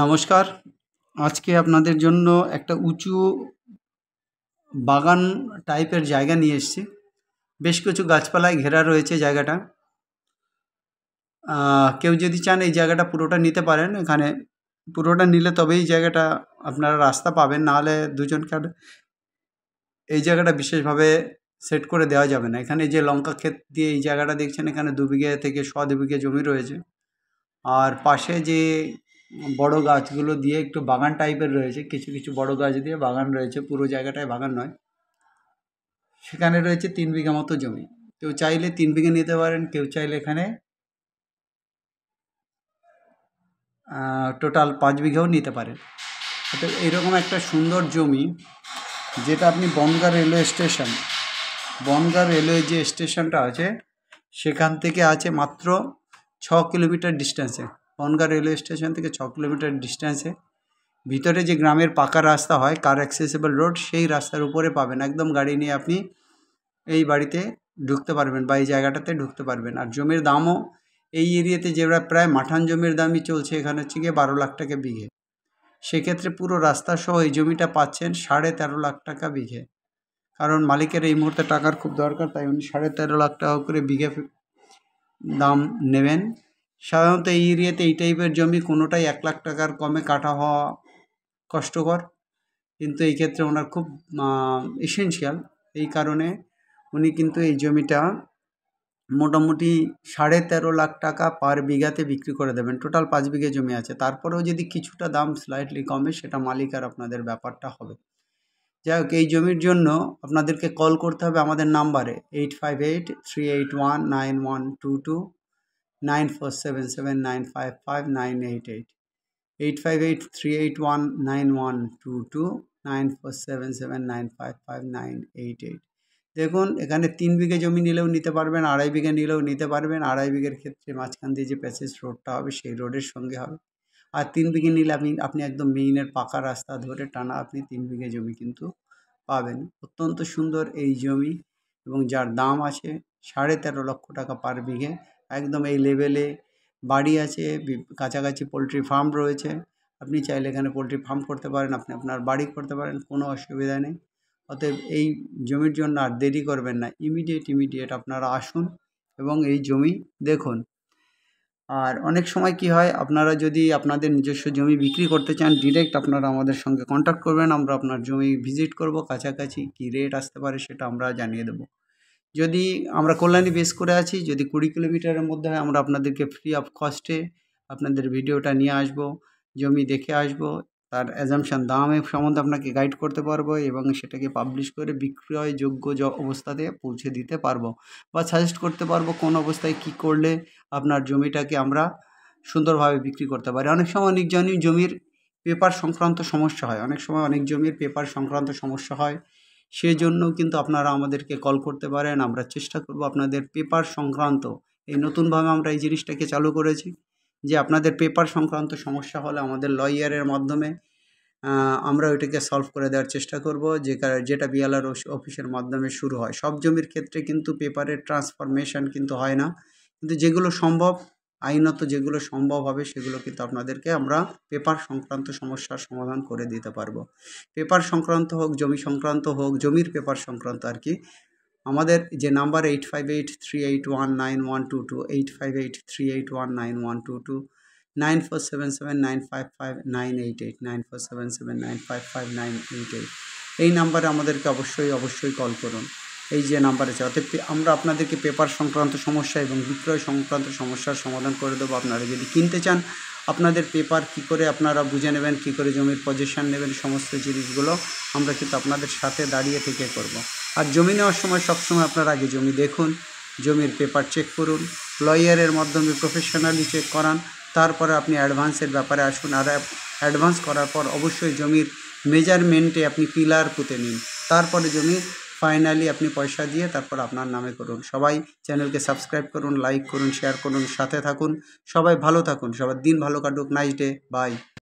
নমস্কার আজকে আপনাদের জন্য একটা উঁচু বাগান টাইপের জায়গা নিয়ে এসছি বেশ কিছু গাছপালায় ঘেরা রয়েছে জায়গাটা কেউ যদি চান এই জায়গাটা পুরোটা নিতে পারেন এখানে পুরোটা নিলে তবেই জায়গাটা আপনারা রাস্তা পাবেন নাহলে দুজনকে আর এই জায়গাটা বিশেষভাবে সেট করে দেওয়া যাবে না এখানে যে লঙ্কা ক্ষেত দিয়ে এই জায়গাটা দেখছেন এখানে দু বিঘে থেকে শ দু বিঘে জমি রয়েছে আর পাশে যে বড় গাছগুলো দিয়ে একটু বাগান টাইপের রয়েছে কিছু কিছু বড় গাছ দিয়ে বাগান রয়েছে পুরো জায়গাটায় বাগান নয় সেখানে রয়েছে তিন বিঘা মতো জমি কেউ চাইলে তিন বিঘে নিতে পারেন কেউ চাইলে এখানে টোটাল পাঁচ বিঘাও নিতে পারেন অর্থাৎ এরকম একটা সুন্দর জমি যেটা আপনি Bangaon railway station Bangaon railway যে স্টেশনটা আছে সেখান থেকে আছে মাত্র ছ কিলোমিটার ডিস্টেন্সে বনগা রেলওয়ে স্টেশন থেকে ছ কিলোমিটার ডিস্টেন্সে ভিতরে যে গ্রামের পাকা রাস্তা হয় কার অ্যাক্সেসেবল রোড সেই রাস্তার উপরে পাবেন একদম গাড়ি নিয়ে আপনি এই বাড়িতে ঢুকতে পারবেন বা এই জায়গাটাতে ঢুকতে পারবেন আর জমির দামও এই এরিয়াতে যেটা প্রায় মাঠান জমির দামই চলছে এখানে হচ্ছে গিয়ে বারো লাখ টাকা বিঘে সেক্ষেত্রে পুরো রাস্তা সহ এই জমিটা পাচ্ছেন সাড়ে তেরো লাখ টাকা বিঘে কারণ মালিকের এই মুহূর্তে টাকার খুব দরকার তাই উনি সাড়ে তেরো লাখ টাকা করে বিঘে দাম নেবেন সাধারণত এই এরিয়াতে এই টাইপের জমি কোনোটাই এক লাখ টাকার কমে কাটা হওয়া কষ্টকর কিন্তু এই ক্ষেত্রে ওনার খুব এসেনশিয়াল এই কারণে উনি কিন্তু এই জমিটা মোটামুটি সাড়ে তেরো লাখ টাকা পার বিঘাতে বিক্রি করে দেবেন টোটাল পাঁচ বিঘে জমি আছে তারপরেও যদি কিছুটা দাম স্লাইটলি কমে সেটা মালিক আর আপনাদের ব্যাপারটা হবে যাই হোক এই জমির জন্য আপনাদেরকে কল করতে হবে আমাদের নাম্বারে eight five eight three eight one nine one two two nine four seven seven nine five five nine eight eight eight five eight three eight one nine one two two nine four seven seven nine five five nine eight eight দেখুন এখানে তিন বিঘে জমি নিলেও নিতে পারবেন আড়াই বিঘে নিলেও নিতে পারবেন আড়াই বিঘের ক্ষেত্রে মাঝখান দিয়ে যে প্যাসেজ রোডটা হবে সেই রোডের সঙ্গে হবে আর তিন বিঘে নিলে আপনি আপনি একদম মেইনের পাকা রাস্তা ধরে টানা আপনি তিন বিঘে জমি কিন্তু পাবেন অত্যন্ত সুন্দর এই জমি এবং যার দাম আছে সাড়ে তেরো লক্ষ টাকা পার বিঘে একদম এই লেভেলে বাড়ি আছে কাছাকাছি পোলট্রি ফার্ম রয়েছে আপনি চাইলে এখানে পোলট্রি ফার্ম করতে পারেন আপনি আপনার বাড়ি করতে পারেন কোনো অসুবিধা নেই অতএব এই জমির জন্য আর দেরি করবেন না ইমিডিয়েট ইমিডিয়েট আপনারা আসুন এবং এই জমি দেখুন আর অনেক সময় কি হয় আপনারা যদি আপনাদের নিজস্ব জমি বিক্রি করতে চান ডিরেক্ট আপনারা আমাদের সঙ্গে কন্ট্যাক্ট করবেন আমরা আপনার জমি ভিজিট করব কাছাকাছি কী রেট আসতে পারে সেটা আমরা জানিয়ে দেবো যদি আমরা কল্যাণী বেস করে আছি যদি কুড়ি কিলোমিটারের মধ্যে হয় আমরা আপনাদেরকে ফ্রি অফ কস্টে আপনাদের ভিডিওটা নিয়ে আসব জমি দেখে আসব তার অ্যাজামশান দামে সম্বন্ধে আপনাকে গাইড করতে পারবো এবং সেটাকে পাবলিশ করে বিক্রয়যোগ্য অবস্থাতে পৌঁছে দিতে পারবো বা সাজেস্ট করতে পারবো কোন অবস্থায় কি করলে আপনার জমিটাকে আমরা সুন্দরভাবে বিক্রি করতে পারি অনেক সময় অনেক জনই জমির পেপার সংক্রান্ত সমস্যা হয় অনেক সময় অনেক জমির পেপার সংক্রান্ত সমস্যা হয় সেই জন্য কিন্তু আপনারা আমাদেরকে কল করতে পারেন আমরা চেষ্টা করব আপনাদের পেপার সংক্রান্ত এই নতুনভাবে আমরা এই জিনিসটাকে চালু করেছি যে আপনাদের পেপার সংক্রান্ত সমস্যা হলে আমাদের লয়ারের মাধ্যমে আমরা ওইটাকে সলভ করে দেওয়ার চেষ্টা করব যে যেটা বিএলআর অফিসের মাধ্যমে শুরু হয় সব জমির ক্ষেত্রে কিন্তু পেপারের ট্রান্সফরমেশন কিন্তু হয় না কিন্তু যেগুলো সম্ভব আইনত যেগুলো সম্ভব হবে সেগুলো কিন্তু আপনাদেরকে আমরা পেপার সংক্রান্ত সমস্যার সমাধান করে দিতে পারবো পেপার সংক্রান্ত হোক জমি সংক্রান্ত হোক জমির পেপার সংক্রান্ত আর কি আমাদের যে number eight five eight three eight one nine one two two eight five eight three eight one nine one two two nine four seven seven nine five five nine eight eight nine four seven seven nine five five nine eight eight এই নাম্বারে আমাদেরকে অবশ্যই অবশ্যই call করুন এই যে number আছে অর্থাৎ আমরা আপনাদেরকে পেপার সংক্রান্ত সমস্যা এবং বিক্রয় সংক্রান্ত সমস্যার সমাধান করে দেবো আপনারা যদি কিনতে চান আপনাদের পেপার কি করে আপনারা বুঝে নেবেন কি করে জমির পজিশন নেবেন সমস্ত জিনিসগুলো আমরা কিন্তু আপনাদের সাথে দাঁড়িয়ে থেকে করব। আর জমি নেওয়ার সময় সবসময় আপনারা আগে জমি দেখুন জমির পেপার চেক করুন লয়ারের মাধ্যমে প্রফেশনালি চেক করান তারপরে আপনি অ্যাডভান্সের ব্যাপারে আসুন আর অ্যাডভান্স করার পর অবশ্যই জমির মেজারমেন্টে আপনি পিলার পুঁতে নিন তারপরে জমির ফাইনালি আপনি পয়সা দিয়ে তারপর আপনার নামে করুন সবাই চ্যানেলকে সাবস্ক্রাইব করুন লাইক করুন শেয়ার করুন সাথে থাকুন সবাই ভালো থাকুন সবার দিন ভালো কাটুক নাইস ডে বাই